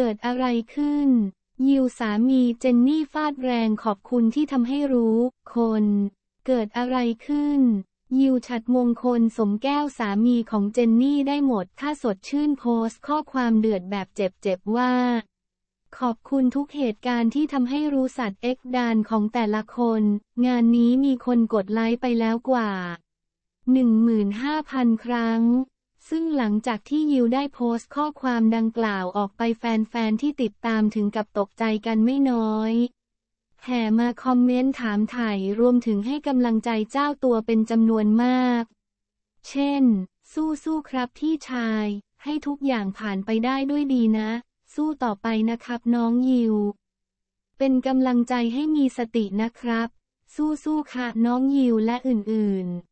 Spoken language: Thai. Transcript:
เกิดอะไรขึ้น ยิวสามีเจนนี่ฟาดแรงขอบคุณที่ทำให้รู้ คน เกิดอะไรขึ้น ยิวฉัดมงคลสมแก้วสามีของเจนนี่ได้หมด ถ้าสดชื่นโพสต์ข้อความเดือดแบบเจ็บๆว่า ขอบคุณทุกเหตุการณ์ที่ทำให้รู้สัตว์เอ็กดานของแต่ละคน งานนี้มีคนกดไลค์ไปแล้วกว่า 15,000 ครั้งซึ่งหลังจากที่ยิวได้โพสต์ข้อความดังกล่าวออกไปแฟนๆที่ติดตามถึงกับตกใจกันไม่น้อยแห่มาคอมเมนต์ถามถ่ายรวมถึงให้กำลังใจเจ้าตัวเป็นจำนวนมาก เช่น สู้สู้ครับพี่ชาย ให้ทุกอย่างผ่านไปได้ด้วยดีนะ สู้ต่อไปนะครับ น้องยิว เป็นกำลังใจให้มีสตินะครับ สู้สู้ค่ะน้องยิวและอื่น ๆ